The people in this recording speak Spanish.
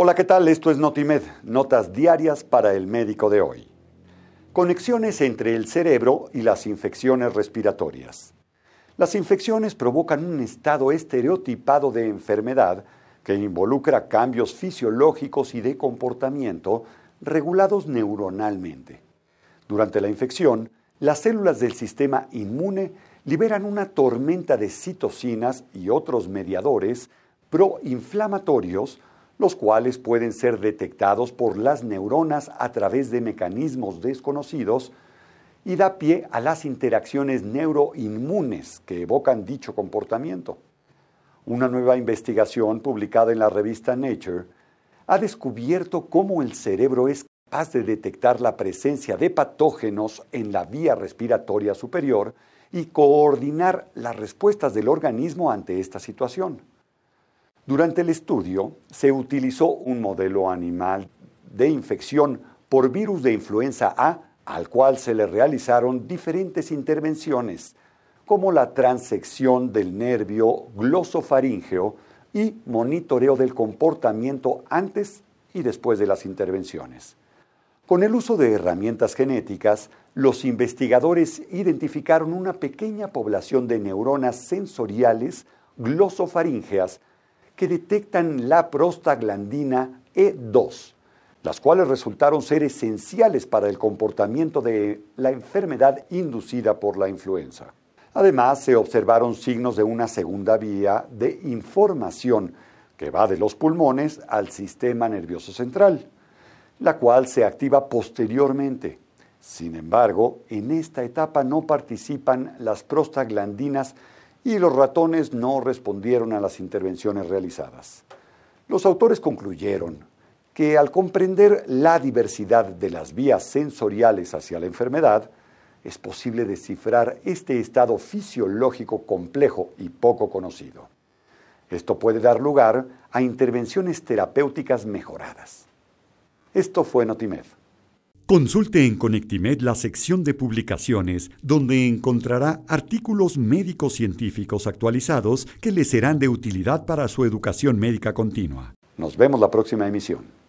Hola, ¿qué tal? Esto es Notimed, notas diarias para el médico de hoy. Conexiones entre el cerebro y las infecciones respiratorias. Las infecciones provocan un estado estereotipado de enfermedad que involucra cambios fisiológicos y de comportamiento regulados neuronalmente. Durante la infección, las células del sistema inmune liberan una tormenta de citocinas y otros mediadores proinflamatorios los cuales pueden ser detectados por las neuronas a través de mecanismos desconocidos y da pie a las interacciones neuroinmunes que evocan dicho comportamiento. Una nueva investigación publicada en la revista Nature ha descubierto cómo el cerebro es capaz de detectar la presencia de patógenos en la vía respiratoria superior y coordinar las respuestas del organismo ante esta situación. Durante el estudio se utilizó un modelo animal de infección por virus de influenza A, al cual se le realizaron diferentes intervenciones, como la transección del nervio glosofaríngeo y monitoreo del comportamiento antes y después de las intervenciones. Con el uso de herramientas genéticas, los investigadores identificaron una pequeña población de neuronas sensoriales glosofaríngeas que detectan la prostaglandina E2, las cuales resultaron ser esenciales para el comportamiento de la enfermedad inducida por la influenza. Además, se observaron signos de una segunda vía de información que va de los pulmones al sistema nervioso central, la cual se activa posteriormente. Sin embargo, en esta etapa no participan las prostaglandinas y los ratones no respondieron a las intervenciones realizadas. Los autores concluyeron que al comprender la diversidad de las vías sensoriales hacia la enfermedad, es posible descifrar este estado fisiológico complejo y poco conocido. Esto puede dar lugar a intervenciones terapéuticas mejoradas. Esto fue Notimed. Consulte en Conectimed la sección de publicaciones, donde encontrará artículos médicos científicos actualizados que le serán de utilidad para su educación médica continua. Nos vemos la próxima emisión.